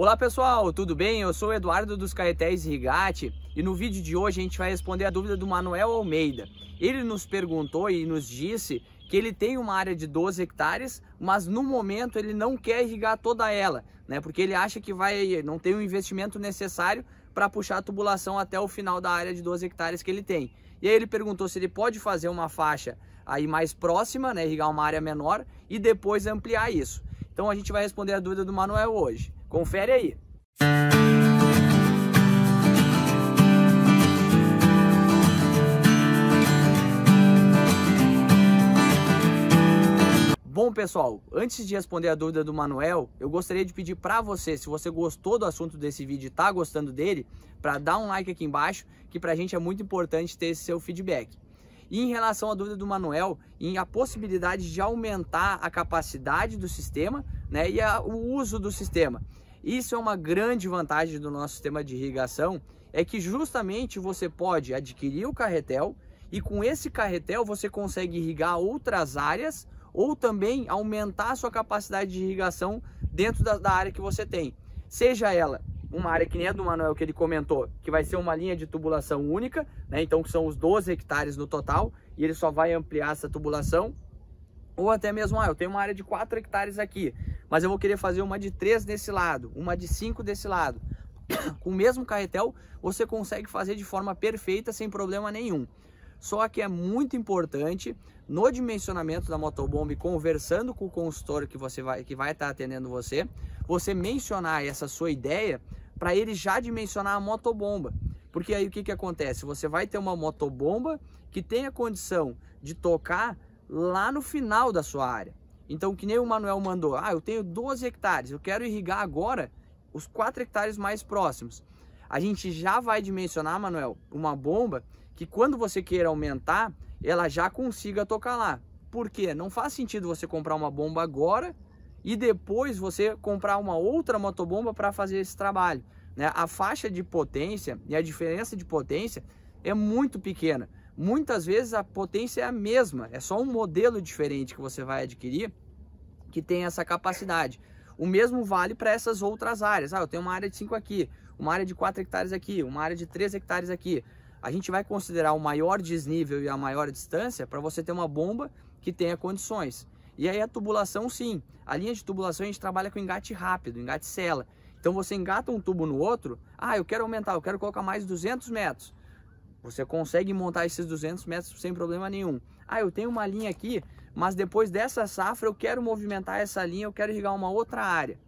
Olá pessoal, tudo bem? Eu sou Eduardo dos Caetéis Rigate e no vídeo de hoje a gente vai responder a dúvida do Manuel Almeida. Ele nos perguntou e nos disse que ele tem uma área de 12 hectares, mas no momento ele não quer irrigar toda ela, né? Porque ele acha que vai não tem o investimento necessário para puxar a tubulação até o final da área de 12 hectares que ele tem. E aí ele perguntou se ele pode fazer uma faixa aí mais próxima, né, irrigar uma área menor e depois ampliar isso. Então a gente vai responder a dúvida do Manuel hoje. Confere aí. Bom, pessoal, antes de responder a dúvida do Manuel, eu gostaria de pedir para você, se você gostou do assunto desse vídeo e está gostando dele, para dar um like aqui embaixo, que para a gente é muito importante ter esse seu feedback. E em relação à dúvida do Manuel, em a possibilidade de aumentar a capacidade do sistema, né, e a, o uso do sistema. Isso é uma grande vantagem do nosso sistema de irrigação, é que justamente você pode adquirir o carretel e com esse carretel você consegue irrigar outras áreas ou também aumentar a sua capacidade de irrigação dentro da, da área que você tem. Seja ela uma área que nem a do Manuel que ele comentou, que vai ser uma linha de tubulação única, né? Então são os 12 hectares no total, e ele só vai ampliar essa tubulação. Ou até mesmo, ah, eu tenho uma área de 4 hectares aqui, mas eu vou querer fazer uma de 3 desse lado, uma de 5 desse lado. Com o mesmo carretel, você consegue fazer de forma perfeita, sem problema nenhum. Só que é muito importante no dimensionamento da motobomba, conversando com o consultor que você vai que vai estar atendendo você, você mencionar essa sua ideia para ele já dimensionar a motobomba. Porque aí o que, que acontece? Você vai ter uma motobomba que tem a condição de tocar lá no final da sua área. Então, que nem o Manuel mandou, ah, eu tenho 12 hectares, eu quero irrigar agora os 4 hectares mais próximos. A gente já vai dimensionar, Manuel, uma bomba que quando você queira aumentar, ela já consiga tocar lá. Por quê? Não faz sentido você comprar uma bomba agora e depois você comprar uma outra motobomba para fazer esse trabalho. Né? A faixa de potência e a diferença de potência é muito pequena. Muitas vezes a potência é a mesma, é só um modelo diferente que você vai adquirir que tem essa capacidade. O mesmo vale para essas outras áreas. Ah, eu tenho uma área de 5 aqui, uma área de 4 hectares aqui, uma área de 3 hectares aqui. A gente vai considerar o maior desnível e a maior distância para você ter uma bomba que tenha condições. E aí a tubulação, sim. A linha de tubulação a gente trabalha com engate rápido, engate sela. Então você engata um tubo no outro. Ah, eu quero aumentar, eu quero colocar mais 200 metros. Você consegue montar esses 200 metros sem problema nenhum. Ah, eu tenho uma linha aqui, mas depois dessa safra eu quero movimentar essa linha, eu quero irrigar uma outra área.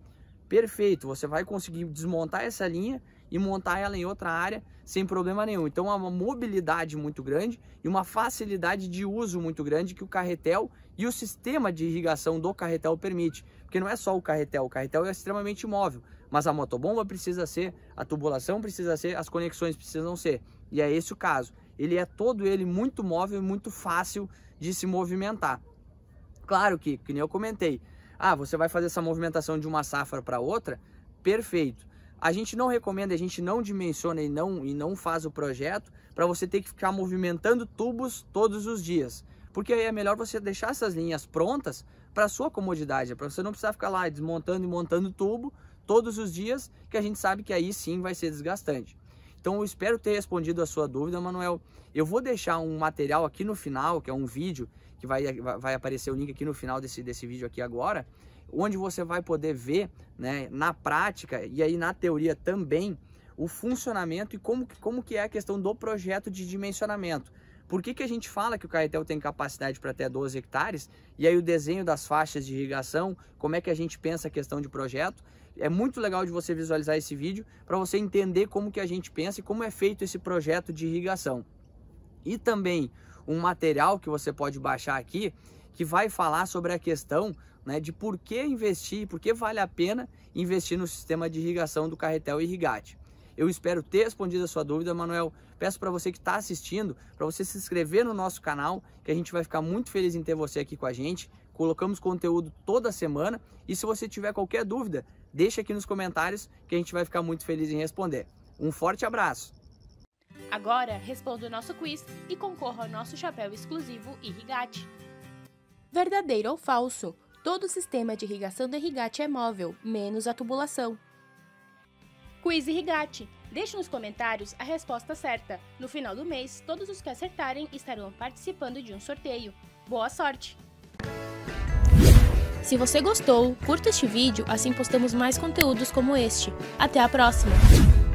Perfeito, você vai conseguir desmontar essa linha e montar ela em outra área sem problema nenhum. Então, é uma mobilidade muito grande e uma facilidade de uso muito grande que o carretel e o sistema de irrigação do carretel permite. Porque não é só o carretel, o carretel é extremamente móvel, mas a motobomba precisa ser, a tubulação precisa ser, as conexões precisam ser. E é esse o caso. Ele é todo ele muito móvel e muito fácil de se movimentar. Claro que, que nem eu comentei, ah, você vai fazer essa movimentação de uma safra para outra, perfeito. A gente não recomenda, a gente não dimensiona e não, e não faz o projeto para você ter que ficar movimentando tubos todos os dias. Porque aí é melhor você deixar essas linhas prontas para sua comodidade, para você não precisar ficar lá desmontando e montando tubo todos os dias, que a gente sabe que aí sim vai ser desgastante. Então eu espero ter respondido a sua dúvida, Manuel. Eu vou deixar um material aqui no final, que é um vídeo, que vai, vai aparecer o link aqui no final desse, desse vídeo aqui agora, onde você vai poder ver né, na prática e aí na teoria também o funcionamento e como, como que é a questão do projeto de dimensionamento. Por que, que a gente fala que o Caetel tem capacidade para até 12 hectares? E aí o desenho das faixas de irrigação, como é que a gente pensa a questão de projeto? É muito legal de você visualizar esse vídeo para você entender como que a gente pensa e como é feito esse projeto de irrigação. E também um material que você pode baixar aqui que vai falar sobre a questão né, de por que investir, por que vale a pena investir no sistema de irrigação do Carretel Irrigate. Eu espero ter respondido a sua dúvida, Manuel. Peço para você que está assistindo, para você se inscrever no nosso canal, que a gente vai ficar muito feliz em ter você aqui com a gente. Colocamos conteúdo toda semana e se você tiver qualquer dúvida, deixa aqui nos comentários que a gente vai ficar muito feliz em responder. Um forte abraço! Agora, responda o nosso quiz e concorra ao nosso chapéu exclusivo Irrigate. Verdadeiro ou falso? Todo o sistema de irrigação do irrigate é móvel, menos a tubulação. Quiz Rigate. Deixe nos comentários a resposta certa. No final do mês, todos os que acertarem estarão participando de um sorteio. Boa sorte! Se você gostou, curta este vídeo, assim postamos mais conteúdos como este. Até a próxima!